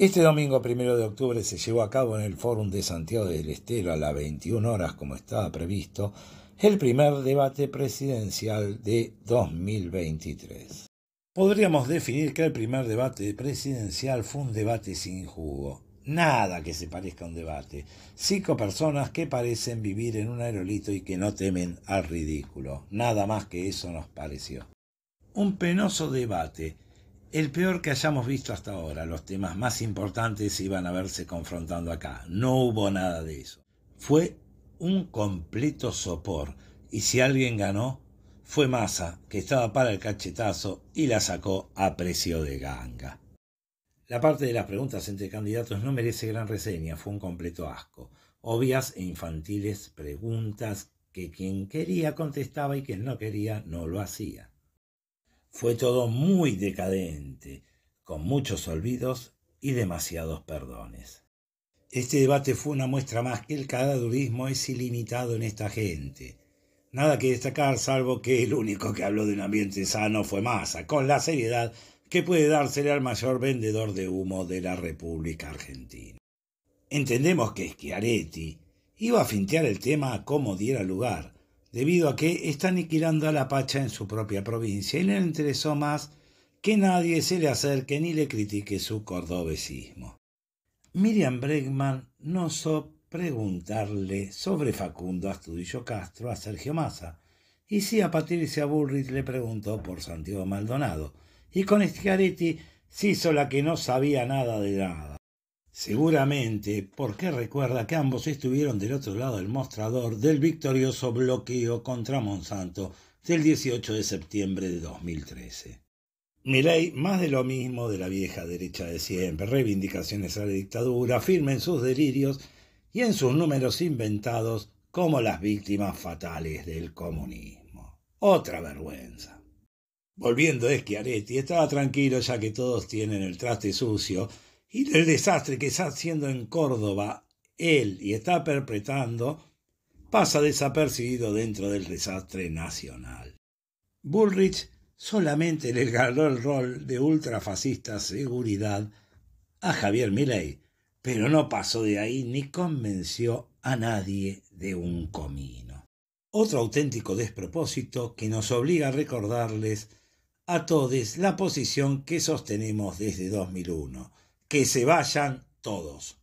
Este domingo primero de octubre se llevó a cabo en el Fórum de Santiago del Estero a las 21 horas, como estaba previsto, el primer debate presidencial de 2023. Podríamos definir que el primer debate presidencial fue un debate sin jugo. Nada que se parezca a un debate. Cinco personas que parecen vivir en un aerolito y que no temen al ridículo. Nada más que eso nos pareció. Un penoso debate el peor que hayamos visto hasta ahora. Los temas más importantes iban a verse confrontando acá. No hubo nada de eso. Fue un completo sopor. Y si alguien ganó, fue Massa, que estaba para el cachetazo y la sacó a precio de ganga. La parte de las preguntas entre candidatos no merece gran reseña, fue un completo asco. Obvias e infantiles preguntas que quien quería contestaba y quien no quería no lo hacía. Fue todo muy decadente, con muchos olvidos y demasiados perdones. Este debate fue una muestra más que el cadadurismo es ilimitado en esta gente. Nada que destacar, salvo que el único que habló de un ambiente sano fue Massa, con la seriedad que puede dársele al mayor vendedor de humo de la República Argentina. Entendemos que Schiaretti iba a fintear el tema a como diera lugar, debido a que está aniquilando a la Pacha en su propia provincia y le interesó más que nadie se le acerque ni le critique su cordobesismo. Miriam Bregman no osó preguntarle sobre Facundo Astudillo Castro a Sergio Massa, y sí a Patricia Bullrich le preguntó por Santiago Maldonado, y con Schiaretti se hizo la que no sabía nada de nada Seguramente, porque recuerda que ambos estuvieron del otro lado del mostrador del victorioso bloqueo contra Monsanto del 18 de septiembre de 2013. Mirei, más de lo mismo de la vieja derecha de siempre, reivindicaciones a la dictadura, firme en sus delirios y en sus números inventados como las víctimas fatales del comunismo. Otra vergüenza. Volviendo a Schiaretti, estaba tranquilo ya que todos tienen el traste sucio y del desastre que está haciendo en Córdoba él y está perpetrando pasa desapercibido dentro del desastre nacional. Bullrich solamente le ganó el rol de ultrafascista seguridad a Javier Milei, pero no pasó de ahí ni convenció a nadie de un comino. Otro auténtico despropósito que nos obliga a recordarles a todos la posición que sostenemos desde 2001 que se vayan todos.